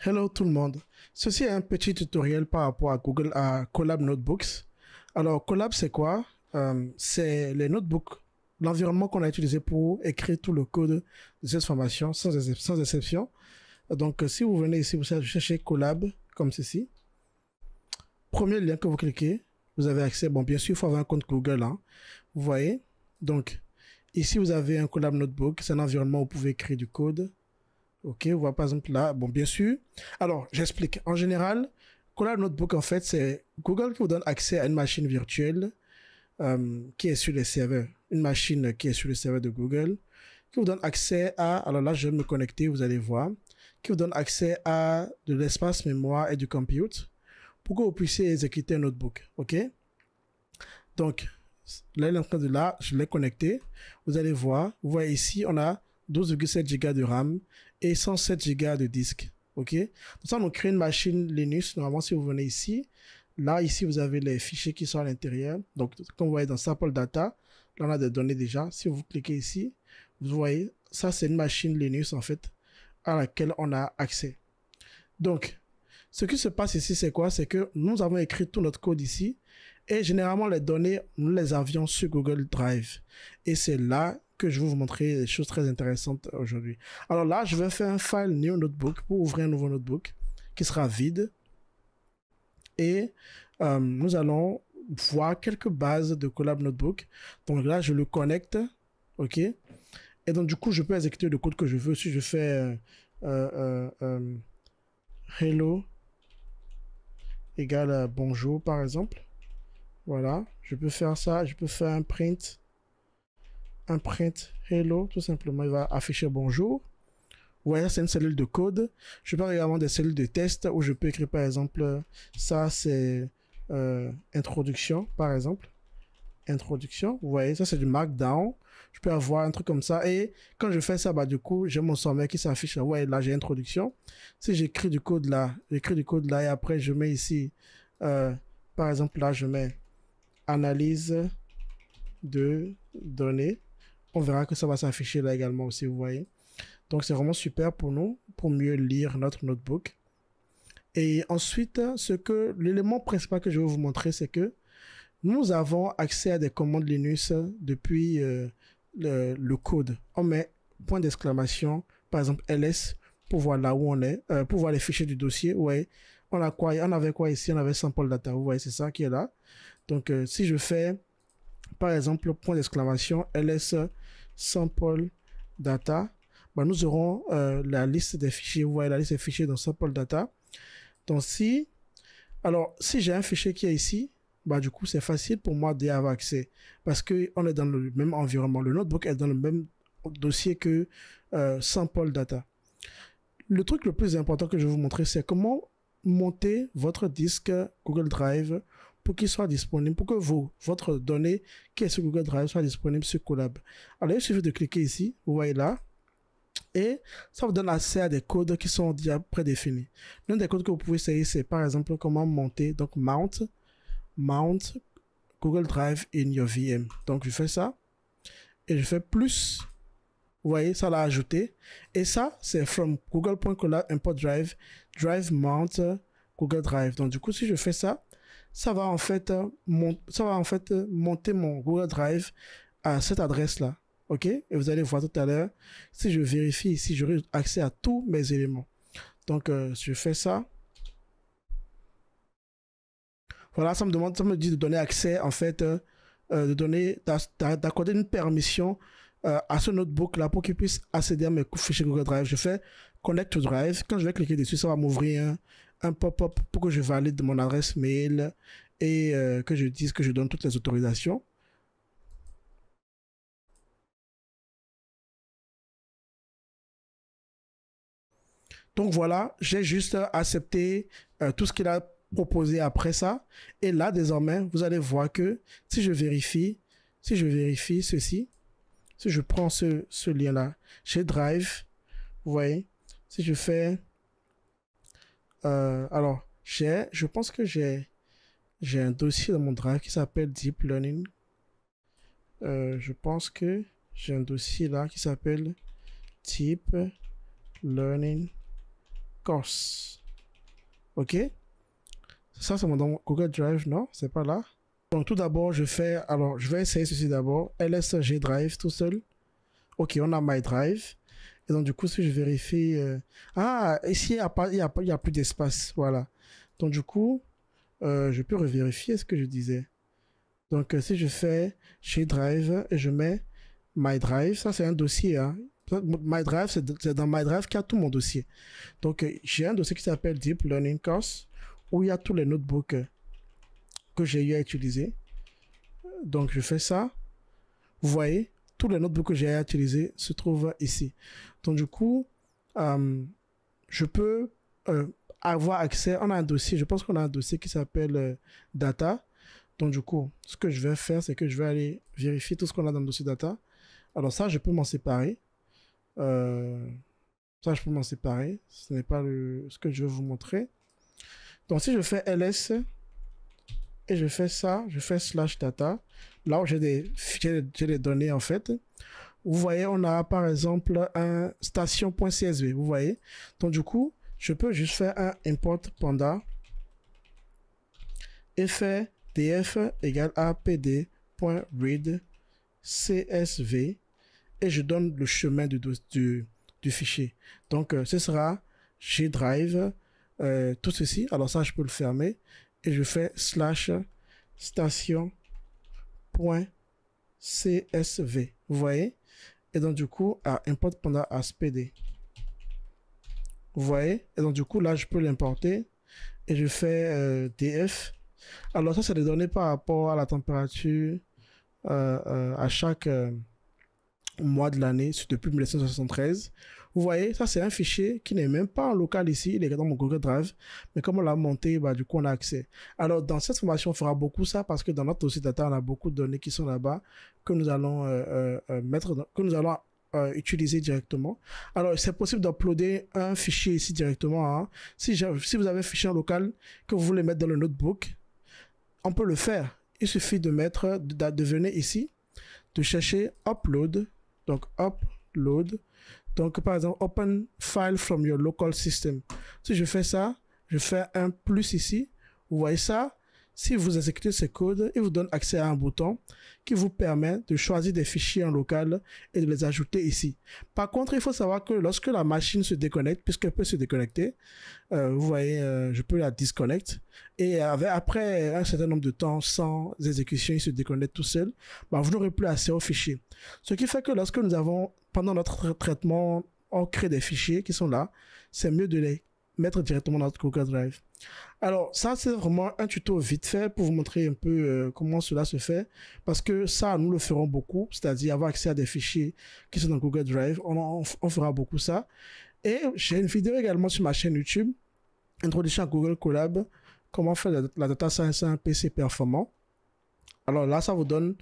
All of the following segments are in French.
Hello tout le monde. Ceci est un petit tutoriel par rapport à Google à Collab Notebooks. Alors Collab c'est quoi euh, C'est les notebooks, l'environnement qu'on a utilisé pour écrire tout le code de cette formation sans, exception. Donc euh, si vous venez ici, vous cherchez Collab comme ceci. Premier lien que vous cliquez, vous avez accès. Bon bien sûr, il faut avoir un compte Google. Hein. Vous voyez. Donc ici vous avez un Collab Notebook, c'est un environnement où vous pouvez écrire du code Ok, on voit par exemple là, bon, bien sûr. Alors, j'explique. En général, le Notebook, en fait, c'est Google qui vous donne accès à une machine virtuelle euh, qui est sur les serveurs. Une machine qui est sur le serveur de Google, qui vous donne accès à, alors là, je vais me connecter, vous allez voir, qui vous donne accès à de l'espace mémoire et du compute pour que vous puissiez exécuter un notebook. OK? Donc, là, il est en train de là, je l'ai connecté. Vous allez voir, vous voyez ici, on a 12,7 Go de RAM et 107 Go de disque. OK Donc ça, nous crée une machine Linux. Normalement, si vous venez ici, là, ici, vous avez les fichiers qui sont à l'intérieur. Donc, comme vous voyez dans Sample Data, là, on a des données déjà. Si vous cliquez ici, vous voyez, ça, c'est une machine Linux, en fait, à laquelle on a accès. Donc, ce qui se passe ici, c'est quoi C'est que nous avons écrit tout notre code ici. Et généralement, les données, nous les avions sur Google Drive. Et c'est là que je vais vous montrer des choses très intéressantes aujourd'hui. Alors là, je vais faire un file new notebook pour ouvrir un nouveau notebook qui sera vide. Et euh, nous allons voir quelques bases de Collab Notebook. Donc là, je le connecte. OK Et donc, du coup, je peux exécuter le code que je veux. Si je fais euh, euh, hello égale bonjour, par exemple. Voilà. Je peux faire ça. Je peux faire un print un print hello, tout simplement, il va afficher bonjour. voyez, c'est une cellule de code. Je parle également des cellules de test où je peux écrire, par exemple, ça, c'est euh, introduction, par exemple. Introduction, vous voyez, ça, c'est du markdown. Je peux avoir un truc comme ça. Et quand je fais ça, bah, du coup, j'ai mon sommet qui s'affiche Vous Ouais, là, j'ai introduction. Si j'écris du code là, j'écris du code là et après, je mets ici, euh, par exemple, là, je mets analyse de données on verra que ça va s'afficher là également aussi, vous voyez. Donc c'est vraiment super pour nous, pour mieux lire notre notebook. Et ensuite, ce que l'élément principal que je vais vous montrer, c'est que nous avons accès à des commandes Linux depuis euh, le, code. On met point d'exclamation, par exemple ls, pour voir là où on est, euh, pour voir les fichiers du dossier. Ouais, on a quoi On avait quoi ici On avait sample data. Vous voyez, c'est ça qui est là. Donc, euh, si je fais, par exemple, point d'exclamation ls sample data, bah, nous aurons euh, la liste des fichiers. Vous voyez la liste des fichiers dans sample data. Donc si, alors si j'ai un fichier qui est ici, bah, du coup, c'est facile pour moi d'y avoir accès parce qu'on est dans le même environnement. Le notebook est dans le même dossier que euh, sample data. Le truc le plus important que je vais vous montrer, c'est comment monter votre disque Google Drive pour qu'il soit disponible, pour que vous votre donnée qui est sur Google Drive soit disponible sur collab. Alors, il suffit de cliquer ici, vous voyez là, et ça vous donne accès à des codes qui sont déjà prédéfinis. L'un des codes que vous pouvez essayer, c'est par exemple comment monter, donc mount, mount Google Drive in your VM. Donc, je fais ça, et je fais plus, vous voyez, ça l'a ajouté. Et ça, c'est from google.colab import drive, drive mount Google Drive. Donc, du coup, si je fais ça, ça va en fait, euh, ça va en fait euh, monter mon Google Drive à cette adresse-là. OK Et vous allez voir tout à l'heure, si je vérifie ici, j'aurai accès à tous mes éléments. Donc, euh, je fais ça. Voilà, ça me demande, ça me dit de donner accès, en fait, de donner, d'accorder une permission à ce notebook-là pour qu'il puisse accéder à mes fichiers Google Drive. Je fais Connect to Drive. Quand je vais cliquer dessus, ça va m'ouvrir un pop-up pour que je valide mon adresse mail et euh, que je dise que je donne toutes les autorisations. Donc voilà, j'ai juste accepté euh, tout ce qu'il a proposé après ça. Et là, désormais, vous allez voir que si je vérifie, si je vérifie ceci, si je prends ce, ce lien-là chez Drive, vous voyez, si je fais euh, alors, j'ai, je pense que j'ai, j'ai un dossier dans mon drive qui s'appelle Deep Learning. Euh, je pense que j'ai un dossier là qui s'appelle Deep Learning Course. Ok Ça, c'est mon Google Drive, non C'est pas là Donc, tout d'abord, je fais. Alors, je vais essayer ceci d'abord. LSG Drive tout seul. Ok, on a My Drive. Et donc, du coup, si je vérifie, euh, ah, ici, il n'y a, plus d'espace. Voilà. Donc, du coup, euh, je peux revérifier ce que je disais. Donc, euh, si je fais chez Drive et je mets My Drive, ça, c'est un dossier. Hein. My Drive, c'est dans My Drive qu'il y a tout mon dossier. Donc, j'ai un dossier qui s'appelle Deep Learning Course où il y a tous les notebooks que j'ai eu à utiliser. Donc, je fais ça. Vous voyez, tous les notebooks que j'ai utilisés se trouvent ici. Donc du coup, euh, je peux euh, avoir accès, on a un dossier, je pense qu'on a un dossier qui s'appelle euh, data. Donc du coup, ce que je vais faire, c'est que je vais aller vérifier tout ce qu'on a dans le dossier data. Alors ça, je peux m'en séparer. ça, je peux m'en séparer. Ce n'est pas le, ce que je veux vous montrer. Donc si je fais ls, et je fais ça, je fais slash data. Là où j'ai des, des données, en fait. Vous voyez, on a par exemple un station.csv, vous voyez. Donc, du coup, je peux juste faire un import panda et faire df égale à pd.read csv et je donne le chemin du, du, du fichier. Donc, euh, ce sera gdrive, drive euh, tout ceci. Alors ça, je peux le fermer et je fais slash station.csv. Vous voyez Et donc, du coup, à import pendant aspd. Vous voyez Et donc, du coup, là, je peux l'importer et je fais euh, df. Alors, ça, c'est les données par rapport à la température euh, euh, à chaque mois de l'année c'est depuis 1973. Vous voyez, ça c'est un fichier qui n'est même pas en local ici, il est dans mon Google Drive, mais comme on l'a monté, bah, du coup on a accès. Alors dans cette formation, on fera beaucoup ça parce que dans notre site data, on a beaucoup de données qui sont là-bas que nous allons euh, euh, euh, mettre, que nous allons utiliser directement. Alors, c'est possible d'uploader un fichier ici directement. Hein. Si, vous avez un fichier en local que vous voulez mettre dans le notebook, on peut le faire. Il suffit de mettre, de, de venir ici, de chercher Upload donc, upload. Donc, par exemple, open file from your local system. Si je fais ça, je fais un plus ici. Vous voyez ça si vous exécutez ce code, il vous donne accès à un bouton qui vous permet de choisir des fichiers en local et de les ajouter ici. Par contre, il faut savoir que lorsque la machine se déconnecte, puisqu'elle peut se déconnecter, euh, vous voyez, euh, je peux la disconnect. et après un certain nombre de temps sans exécution, il se déconnecte tout seul, bah, vous n'aurez plus accès aux fichiers. Ce qui fait que lorsque nous avons, pendant notre traitement, on crée des fichiers qui sont là, c'est mieux de les mettre directement dans Google Drive. Alors ça c'est vraiment un tuto vite fait pour vous montrer un peu euh, comment cela se fait parce que ça nous le ferons beaucoup, c'est-à-dire avoir accès à des fichiers qui sont dans Google Drive, on, fera beaucoup ça. Et j'ai une vidéo également sur ma chaîne YouTube, introduction à Google Collab, comment faire la, la data science à un PC performant. Alors là ça vous donne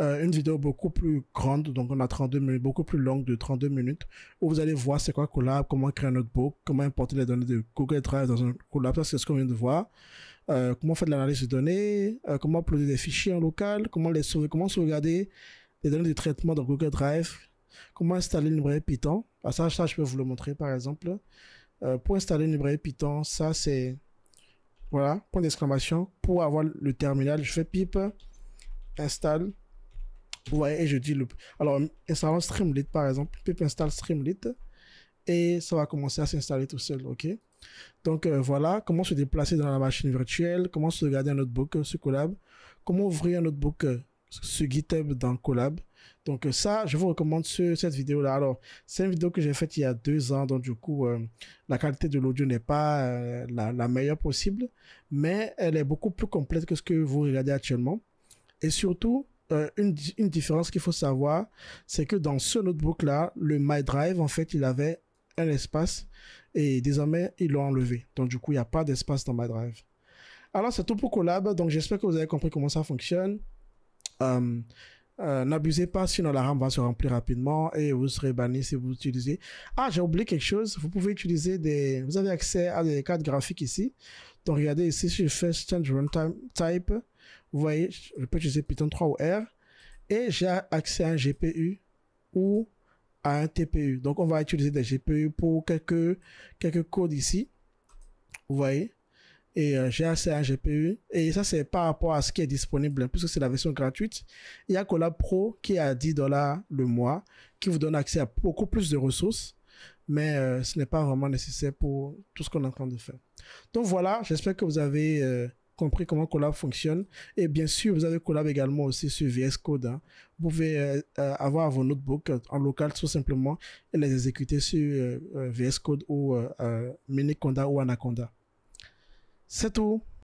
euh, une vidéo beaucoup plus grande, donc on a 32 minutes, beaucoup plus longue de 32 minutes, où vous allez voir c'est quoi Collab, comment créer un notebook, comment importer les données de Google Drive dans un Collab, ça c'est ce qu'on vient de voir. Euh, comment faire de l'analyse de données, euh, comment uploader des fichiers en local, comment les sauver, comment sauvegarder les données de traitement dans Google Drive, comment installer une librairie Python. Ah, ça, je peux vous le montrer par exemple. pour installer une librairie Python, ça c'est voilà, point d'exclamation. Pour avoir le terminal, je fais pip install Ouais, et je dis le. Alors, installant Streamlit, par exemple, pip install Streamlit, et ça va commencer à s'installer tout seul, ok? Donc euh, voilà, comment se déplacer dans la machine virtuelle, comment se regarder un notebook euh, sur Colab, comment ouvrir un notebook ce euh, sur GitHub dans Colab. Donc ça, je vous recommande cette vidéo-là. Alors, c'est une vidéo que j'ai faite il y a deux ans, donc du coup, la qualité de l'audio n'est pas la, la, meilleure possible, mais elle est beaucoup plus complète que ce que vous regardez actuellement. Et surtout, euh, une, différence qu'il faut savoir, c'est que dans ce notebook-là, le My Drive en fait, il avait un espace et désormais, ils l'ont enlevé. Donc, du coup, il n'y a pas d'espace dans Drive. Alors, c'est tout pour Collab. Donc, j'espère que vous avez compris comment ça fonctionne. Euh, euh, n'abusez pas, sinon la RAM va se remplir rapidement et vous serez banni si vous utilisez. Ah, j'ai oublié quelque chose. Vous pouvez utiliser des. Vous avez accès à des cartes graphiques ici. Donc, regardez ici, je fais Change Runtime Type. Vous voyez, je peux utiliser Python 3 ou R. Et j'ai accès à un GPU ou à un TPU. Donc, on va utiliser des GPU pour quelques, quelques codes ici. Vous voyez et euh, j'ai accès à un GPU. Et ça, c'est par rapport à ce qui est disponible, puisque c'est la version gratuite. Il y a Collab Pro qui est à 10 dollars le mois, qui vous donne accès à beaucoup plus de ressources, mais euh, ce n'est pas vraiment nécessaire pour tout ce qu'on est en train de faire. Donc voilà, j'espère que vous avez euh, compris comment Colab fonctionne. Et bien sûr, vous avez Colab également aussi sur VS Code. Hein. Vous pouvez euh, euh, avoir vos notebooks en local tout simplement et les exécuter sur euh, VS Code ou Miniconda ou Anaconda. C'est tout.